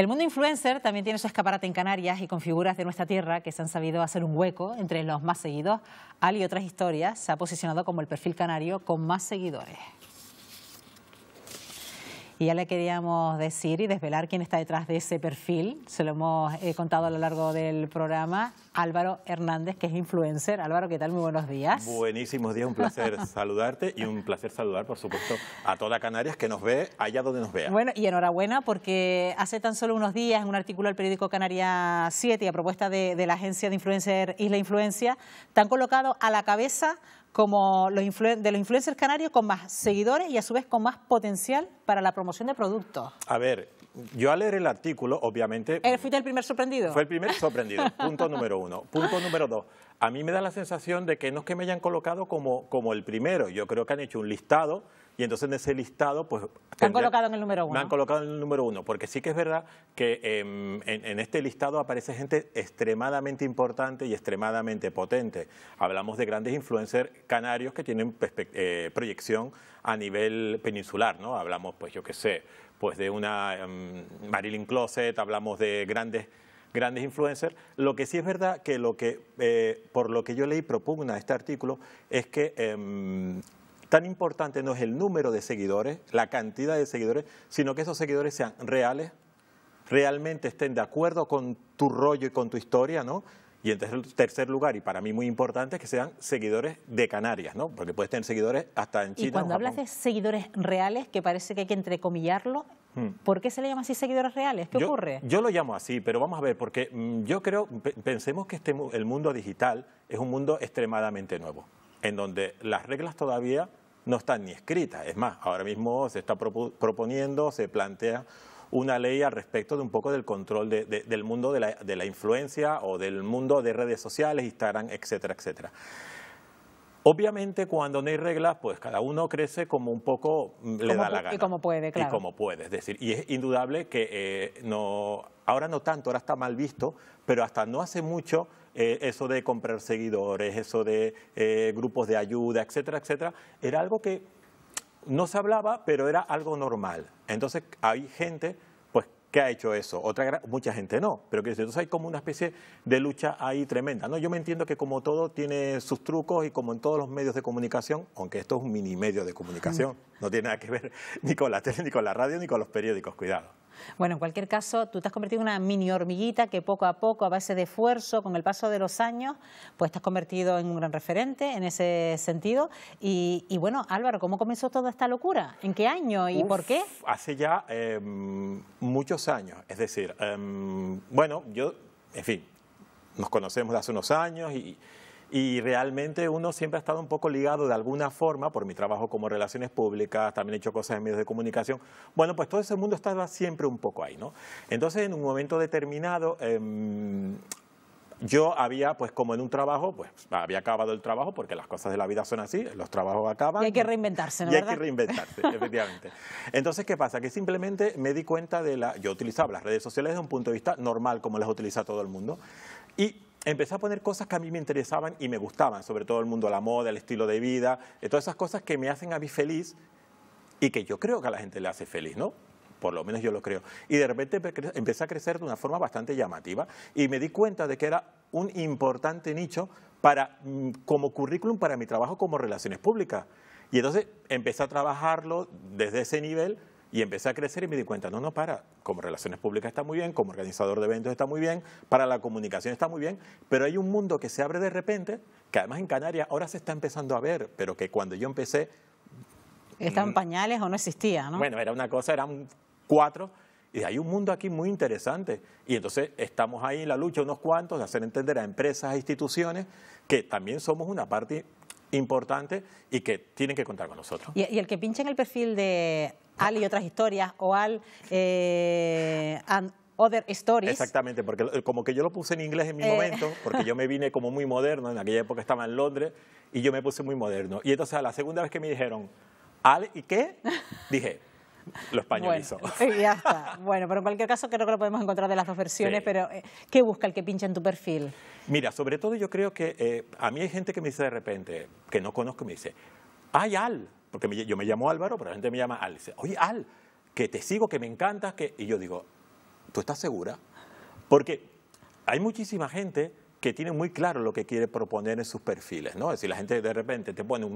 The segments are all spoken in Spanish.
El mundo influencer también tiene su escaparate en Canarias y con figuras de nuestra tierra que se han sabido hacer un hueco entre los más seguidos. Al y otras historias se ha posicionado como el perfil canario con más seguidores. Y ya le queríamos decir y desvelar quién está detrás de ese perfil. Se lo hemos eh, contado a lo largo del programa. Álvaro Hernández, que es influencer. Álvaro, ¿qué tal? Muy buenos días. Buenísimos días, un placer saludarte y un placer saludar, por supuesto, a toda Canarias que nos ve allá donde nos vea. Bueno, y enhorabuena porque hace tan solo unos días en un artículo del periódico Canaria 7 y a propuesta de, de la agencia de influencer Isla Influencia, te han colocado a la cabeza como los de los influencers canarios con más seguidores y a su vez con más potencial para la promoción de productos. A ver, yo al leer el artículo, obviamente... Eh, ¿Fuiste el primer sorprendido? Fue el primer sorprendido, punto número uno. Punto número dos, a mí me da la sensación de que no es que me hayan colocado como, como el primero, yo creo que han hecho un listado y entonces en ese listado, pues... Te han colocado en el número uno. Me han colocado en el número uno, porque sí que es verdad que em, en, este listado aparece gente extremadamente importante y extremadamente potente. Hablamos de grandes influencers canarios que tienen eh, proyección a nivel peninsular, ¿no? Hablamos, pues yo qué sé, pues de una em, Marilyn Closet, hablamos de grandes grandes influencers. Lo que sí es verdad que lo que, eh, por lo que yo leí propugna este artículo es que em, Tan importante no es el número de seguidores, la cantidad de seguidores, sino que esos seguidores sean reales, realmente estén de acuerdo con tu rollo y con tu historia, ¿no? Y en tercer lugar, y para mí muy importante, es que sean seguidores de Canarias, ¿no? Porque puedes tener seguidores hasta en China. Y cuando hablas de seguidores reales, que parece que hay que entrecomillarlo, hmm. ¿por qué se le llama así seguidores reales? ¿Qué ocurre? Yo lo llamo así, pero vamos a ver, porque mm, yo creo, pensemos que este, el mundo digital es un mundo extremadamente nuevo, en donde las reglas todavía no están ni escritas. Es más, ahora mismo se está proponiendo, se plantea una ley al respecto de un poco del control del mundo de la, influencia o del mundo de redes sociales, Instagram, etcétera, etcétera. Obviamente cuando no hay reglas, pues cada uno crece como un poco mm, le da la gana. Y como puede, claro. Y como puede, es decir, y es indudable que eh, no, ahora no tanto, ahora está mal visto, pero hasta no hace mucho eh, eso de comprar seguidores, eso de eh, grupos de ayuda, etcétera, etcétera, era algo que no se hablaba, pero era algo normal. Entonces hay gente pues, que ha hecho eso, Otra, mucha gente no, pero que entonces hay como una especie de lucha ahí tremenda. ¿no? Yo me entiendo que como todo tiene sus trucos y como en todos los medios de comunicación, aunque esto es un mini medio de comunicación, mm. no tiene nada que ver ni con la tele, ni con la radio, ni con los periódicos, cuidado. Bueno, en cualquier caso, tú te has convertido en una mini hormiguita que poco a poco, a base de esfuerzo, con el paso de los años, pues te has convertido en un gran referente en ese sentido. Y, bueno, Álvaro, ¿cómo comenzó toda esta locura? ¿En qué año y por qué? Hace ya em, muchos años, es decir, em, bueno, yo, en fin, nos conocemos de hace unos años y y realmente uno siempre ha estado un poco ligado de alguna forma, por mi trabajo como relaciones públicas, también he hecho cosas en medios de comunicación, bueno, pues todo ese mundo estaba siempre un poco ahí, ¿no? Entonces, en un momento determinado... Em, yo había, pues como en un trabajo, pues había acabado el trabajo, porque las cosas de la vida son así, los trabajos acaban. Y hay que reinventarse, ¿no? Y hay que reinventarse, efectivamente. Entonces, ¿qué pasa? Que simplemente me di cuenta de la... Yo utilizaba las redes sociales desde un punto de vista normal, como las utiliza todo el mundo empecé a poner cosas que a mí me interesaban y me gustaban, sobre todo el mundo de la moda, el estilo de vida, todas esas cosas que me hacen a mí feliz y que yo creo que a la gente le hace feliz, ¿no? Por lo menos yo lo creo. Y de repente empecé a crecer de una forma bastante llamativa y me di cuenta de que era un importante nicho para, mm, como currículum para mi trabajo como relaciones públicas. Y entonces empecé a trabajarlo desde ese nivel y empecé a crecer y me di cuenta, no, no, para, como relaciones públicas está muy bien, como organizador de eventos está muy bien, para la comunicación está muy bien, pero hay un mundo que se abre de repente, que además en Canarias ahora se está empezando a ver, pero que cuando yo empecé... Estaban mm, pañales o no existía, ¿no? Bueno, era una cosa, eran cuatro, y hay un mundo aquí muy interesante. Y entonces estamos ahí en la lucha unos cuantos de hacer entender a empresas, e instituciones, que también somos una parte importante y que tienen que contar con nosotros. Y, el que pinche en el perfil de Al y otras historias o Al eh, and Other Stories. Exactamente, porque como que yo lo puse en inglés en mi eh. momento, porque yo me vine como muy moderno, en aquella época estaba en Londres y yo me puse muy moderno. Y entonces a la segunda vez que me dijeron Al y qué, dije, Lo españolizó. Bueno, eh, ya está. Bueno, pero en cualquier caso creo que lo podemos encontrar de las dos versiones, pero eh, ¿qué busca el que pincha en tu perfil? Mira, sobre todo yo creo que eh, a mí hay gente que me dice de repente, que no conozco, me dice, ay, Al, porque yo me llamo Álvaro, pero la gente me llama Al. Dice, oye, Al, que te sigo, que me encantas, que... Y yo digo, ¿tú estás segura? Porque hay muchísima gente que tiene muy claro lo que quiere proponer en sus perfiles, ¿no? Es decir, la gente de repente te pone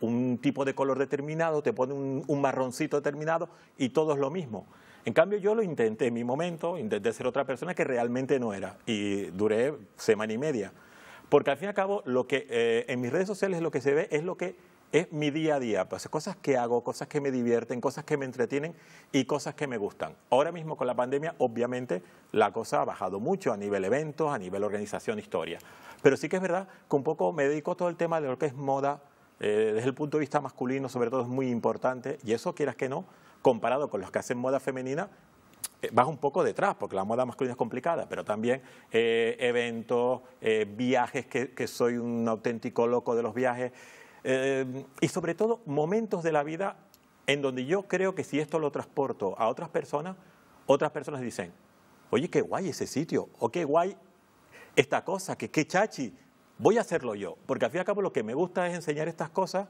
un, tipo de color determinado, te pone un, marroncito determinado y todo es lo mismo. En cambio, yo lo intenté en mi momento, intenté ser otra persona que realmente no era y duré semana y media. Porque al fin y al cabo, lo que eh, en mis redes sociales lo que se ve es lo que es mi día a día, pues cosas que hago, cosas que me divierten, cosas que me entretienen y cosas que me gustan. Ahora mismo con la pandemia, obviamente, la cosa ha bajado mucho a nivel eventos, a nivel organización, historia. Pero sí que es verdad que un poco me dedico todo el tema de lo que es moda, eh, desde el punto de vista masculino, sobre todo, es muy importante. Y eso, quieras que no, comparado con los que hacen moda femenina, eh, vas un poco detrás, porque la moda masculina es complicada, pero también eh, eventos, viajes, que soy un auténtico loco de los viajes. Eh, y sobre todo momentos de la vida en donde yo creo que si esto lo transporto a otras personas, otras personas dicen, oye, qué guay ese sitio, o qué guay esta cosa, que qué chachi, voy a hacerlo yo, porque al fin y al cabo lo que me gusta es enseñar estas cosas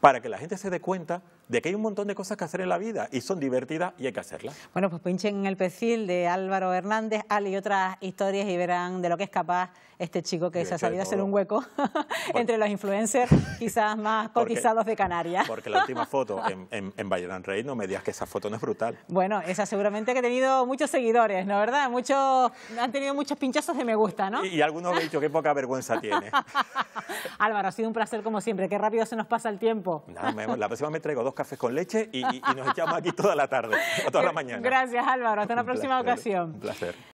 para que la gente se dé cuenta de que hay un montón de cosas que hacer en la vida y son divertidas y hay que hacerlas. Bueno, pues pinchen en el perfil de Álvaro Hernández, ...al y otras historias y verán de lo que es capaz este chico que se ha a hacer un hueco entre los influencers quizás más cotizados de Canarias. Porque la última foto en, en, Bayern Rey, no me digas que esa foto no es brutal. Bueno, esa seguramente que ha tenido muchos seguidores, ¿no verdad? Muchos, han tenido muchos pinchazos de me gusta, ¿no? Y, algunos han dicho, que poca vergüenza tiene. Álvaro, ha sido un placer como siempre, qué rápido se nos pasa el tiempo. la próxima me traigo dos café con leche y, nos echamos aquí toda la tarde, o toda la mañana. Gracias Álvaro, hasta la próxima ocasión. Un placer.